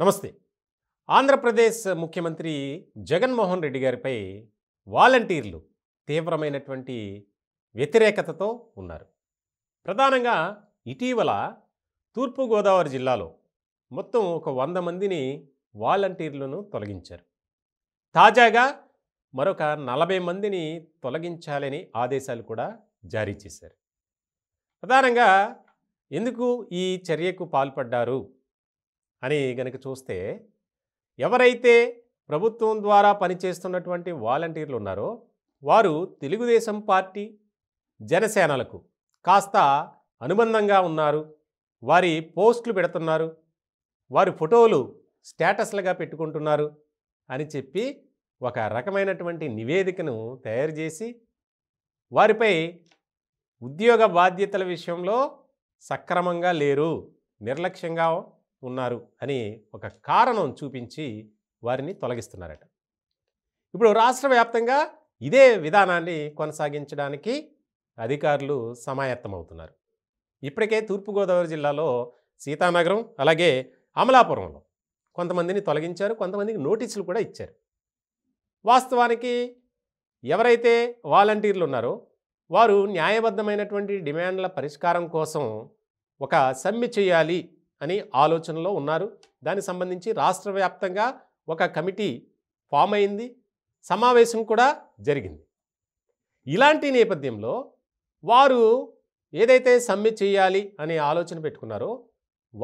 నమస్తే ఆంధ్రప్రదేశ్ ముఖ్యమంత్రి జగన్మోహన్ రెడ్డి గారిపై వాలంటీర్లు తీవ్రమైనటువంటి వ్యతిరేకతతో ఉన్నారు ప్రధానంగా ఇటీవల తూర్పుగోదావరి జిల్లాలో మొత్తం ఒక వంద మందిని వాలంటీర్లను తొలగించారు తాజాగా మరొక నలభై మందిని తొలగించాలని ఆదేశాలు కూడా జారీ చేశారు ప్రధానంగా ఎందుకు ఈ చర్యకు పాల్పడ్డారు అని గనక చూస్తే ఎవరైతే ప్రభుత్వం ద్వారా పనిచేస్తున్నటువంటి వాలంటీర్లు ఉన్నారో వారు తెలుగుదేశం పార్టీ జనసేనలకు కాస్త అనుబంధంగా ఉన్నారు వారి పోస్టులు పెడుతున్నారు వారి ఫోటోలు స్టేటస్లుగా పెట్టుకుంటున్నారు అని చెప్పి ఒక రకమైనటువంటి నివేదికను తయారు చేసి వారిపై ఉద్యోగ బాధ్యతల విషయంలో సక్రమంగా లేరు నిర్లక్ష్యంగా ఉన్నారు అని ఒక కారణం చూపించి వారిని తొలగిస్తున్నారట ఇప్పుడు రాష్ట్ర వ్యాప్తంగా ఇదే విధానాన్ని కొనసాగించడానికి అధికారులు సమాయత్తమవుతున్నారు ఇప్పటికే తూర్పుగోదావరి జిల్లాలో సీతానగరం అలాగే అమలాపురంలో కొంతమందిని తొలగించారు కొంతమందికి నోటీసులు కూడా ఇచ్చారు వాస్తవానికి ఎవరైతే వాలంటీర్లు ఉన్నారో వారు న్యాయబద్ధమైనటువంటి డిమాండ్ల పరిష్కారం కోసం ఒక సమ్మె చేయాలి అని ఆలోచనలో ఉన్నారు దానికి సంబంధించి రాష్ట్ర వ్యాప్తంగా ఒక కమిటీ ఫామ్ అయింది సమావేశం కూడా జరిగింది ఇలాంటి నేపథ్యంలో వారు ఏదైతే సమ్మె చేయాలి అనే ఆలోచన పెట్టుకున్నారో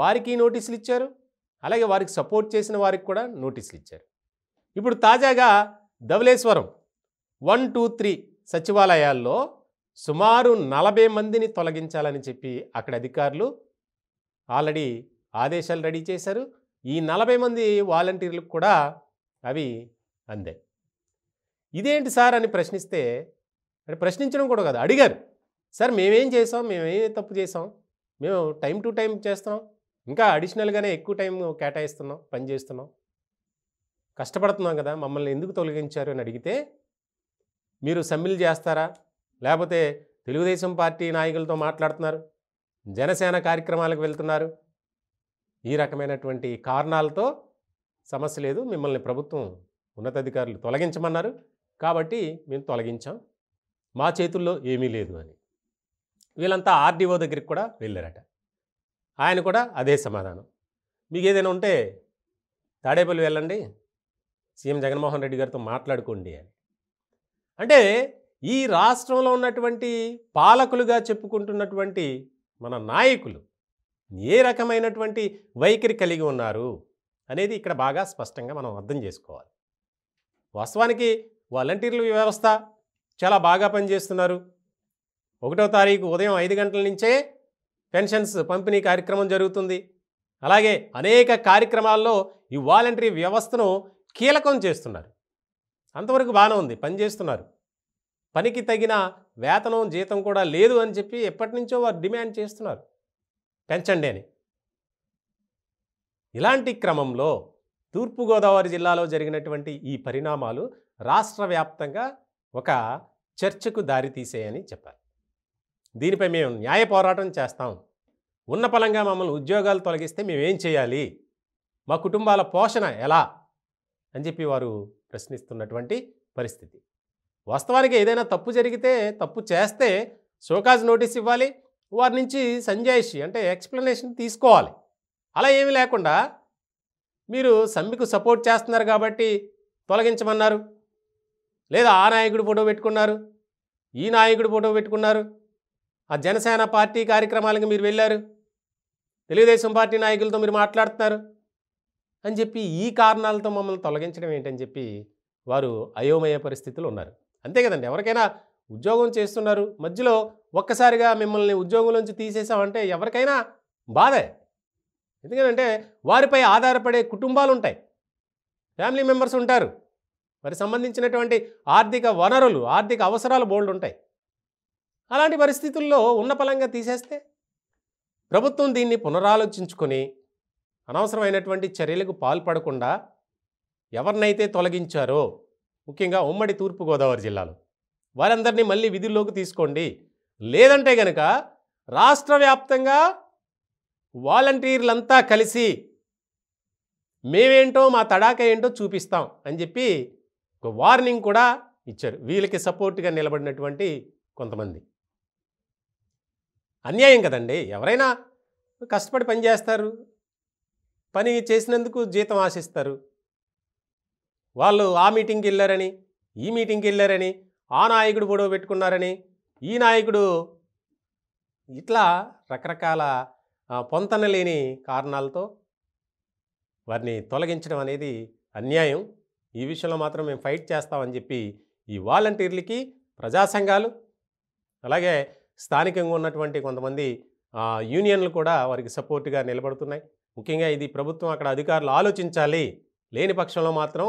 వారికి నోటీసులు ఇచ్చారు అలాగే వారికి సపోర్ట్ చేసిన వారికి కూడా నోటీసులు ఇచ్చారు ఇప్పుడు తాజాగా ధవలేశ్వరం వన్ టూ త్రీ సచివాలయాల్లో సుమారు నలభై మందిని తొలగించాలని చెప్పి అక్కడ అధికారులు ఆల్రెడీ ఆదేశాలు రెడీ చేశారు ఈ నలభై మంది వాలంటీర్లకు కూడా అవి అందాయి ఇదేంటి సార్ అని ప్రశ్నిస్తే అంటే ప్రశ్నించడం కూడా కాదు అడిగారు సార్ మేమేం చేసాం మేమేం తప్పు చేసాం మేము టైం టు టైం చేస్తున్నాం ఇంకా అడిషనల్గానే ఎక్కువ టైం కేటాయిస్తున్నాం పని చేస్తున్నాం కష్టపడుతున్నాం కదా మమ్మల్ని ఎందుకు తొలగించారు అని అడిగితే మీరు సమ్మిల్ చేస్తారా లేకపోతే తెలుగుదేశం పార్టీ నాయకులతో మాట్లాడుతున్నారు జనసేన కార్యక్రమాలకు వెళ్తున్నారు ఈ రకమైనటువంటి కారణాలతో సమస్య లేదు మిమ్మల్ని ప్రభుత్వం ఉన్నతాధికారులు తొలగించమన్నారు కాబట్టి మేము తొలగించాం మా చేతుల్లో ఏమీ లేదు అని వీళ్ళంతా ఆర్డీఓ దగ్గరికి కూడా వెళ్ళారట ఆయన కూడా అదే సమాధానం మీకు ఏదైనా ఉంటే తాడేపల్లి వెళ్ళండి సీఎం జగన్మోహన్ రెడ్డి గారితో మాట్లాడుకోండి అని అంటే ఈ రాష్ట్రంలో ఉన్నటువంటి పాలకులుగా చెప్పుకుంటున్నటువంటి మన నాయకులు ఏ రకమైనటువంటి వైఖరి కలిగి ఉన్నారు అనేది ఇక్కడ బాగా స్పష్టంగా మనం అర్థం చేసుకోవాలి వాస్తవానికి వాలంటీర్ల వ్యవస్థ చాలా బాగా పనిచేస్తున్నారు ఒకటో తారీఖు ఉదయం ఐదు గంటల నుంచే పెన్షన్స్ పంపిణీ కార్యక్రమం జరుగుతుంది అలాగే అనేక కార్యక్రమాల్లో ఈ వాలంటరీ వ్యవస్థను కీలకం చేస్తున్నారు అంతవరకు బాగానే ఉంది పనిచేస్తున్నారు పనికి తగిన వేతనం జీతం కూడా లేదు అని చెప్పి ఎప్పటి నుంచో వారు డిమాండ్ చేస్తున్నారు పెంచండి అని ఇలాంటి క్రమంలో తూర్పుగోదావరి జిల్లాలో జరిగినటువంటి ఈ పరిణామాలు రాష్ట్ర వ్యాప్తంగా ఒక చర్చకు దారితీసేయని చెప్పారు దీనిపై మేము న్యాయ పోరాటం చేస్తాం ఉన్న పలంగా మమ్మల్ని ఉద్యోగాలు తొలగిస్తే మేమేం చేయాలి మా కుటుంబాల పోషణ ఎలా అని చెప్పి వారు ప్రశ్నిస్తున్నటువంటి పరిస్థితి వాస్తవానికి ఏదైనా తప్పు జరిగితే తప్పు చేస్తే షోకాజ్ నోటీస్ ఇవ్వాలి వారి నుంచి సంజాయిషి అంటే ఎక్స్ప్లెనేషన్ తీసుకోవాలి అలా ఏమీ లేకుండా మీరు సమ్మికు సపోర్ట్ చేస్తున్నారు కాబట్టి తొలగించమన్నారు లేదా ఆ నాయకుడు ఫోటో పెట్టుకున్నారు ఈ నాయకుడు ఫోటో పెట్టుకున్నారు ఆ జనసేన పార్టీ కార్యక్రమాలకు మీరు వెళ్ళారు తెలుగుదేశం పార్టీ నాయకులతో మీరు మాట్లాడుతున్నారు అని చెప్పి ఈ కారణాలతో మమ్మల్ని తొలగించడం ఏంటని చెప్పి వారు అయోమయ పరిస్థితులు ఉన్నారు అంతే కదండి ఎవరికైనా ఉద్యోగం చేస్తున్నారు మధ్యలో ఒక్కసారిగా మిమ్మల్ని ఉద్యోగం నుంచి తీసేసామంటే ఎవరికైనా బాధే ఎందుకంటే వారిపై ఆధారపడే కుటుంబాలు ఉంటాయి ఫ్యామిలీ మెంబర్స్ ఉంటారు మరి సంబంధించినటువంటి ఆర్థిక వనరులు ఆర్థిక అవసరాలు బోల్డ్ ఉంటాయి అలాంటి పరిస్థితుల్లో ఉన్న పలంగా తీసేస్తే ప్రభుత్వం దీన్ని పునరాలోచించుకొని అనవసరమైనటువంటి చర్యలకు పాల్పడకుండా ఎవరినైతే తొలగించారో ముఖ్యంగా ఉమ్మడి తూర్పుగోదావరి జిల్లాలో వారందరినీ మళ్ళీ విధుల్లోకి తీసుకోండి లేదంటే గనక రాష్ట్ర వ్యాప్తంగా వాలంటీర్లంతా కలిసి మేమేంటో మా తడాక ఏంటో చూపిస్తాం అని చెప్పి ఒక వార్నింగ్ కూడా ఇచ్చారు వీళ్ళకి సపోర్ట్గా నిలబడినటువంటి కొంతమంది అన్యాయం కదండి ఎవరైనా కష్టపడి పనిచేస్తారు పని చేసినందుకు జీతం ఆశిస్తారు వాళ్ళు ఆ మీటింగ్కి వెళ్ళారని ఈ మీటింగ్కి వెళ్ళారని ఆ నాయకుడు పొడవు పెట్టుకున్నారని ఈ నాయకుడు ఇట్లా రకరకాల పొంతన లేని కారణాలతో వారిని తొలగించడం అనేది అన్యాయం ఈ విషయంలో మాత్రం మేము ఫైట్ చేస్తామని చెప్పి ఈ వాలంటీర్లకి ప్రజా సంఘాలు అలాగే స్థానికంగా ఉన్నటువంటి కొంతమంది యూనియన్లు కూడా వారికి సపోర్ట్గా నిలబడుతున్నాయి ముఖ్యంగా ఇది ప్రభుత్వం అక్కడ అధికారులు ఆలోచించాలి లేని పక్షంలో మాత్రం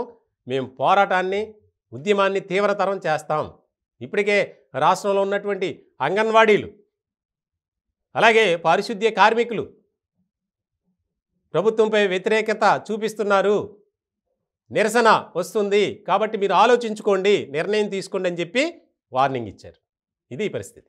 మేము పోరాటాన్ని ఉద్యమాన్ని తీవ్రతరం చేస్తాం ఇప్పటికే రాష్ట్రంలో ఉన్నటువంటి అంగన్వాడీలు అలాగే పారిశుద్ధ్య కార్మికులు ప్రభుత్వంపై వ్యతిరేకత చూపిస్తున్నారు నిరసన వస్తుంది కాబట్టి మీరు ఆలోచించుకోండి నిర్ణయం తీసుకోండి అని చెప్పి వార్నింగ్ ఇచ్చారు ఇది పరిస్థితి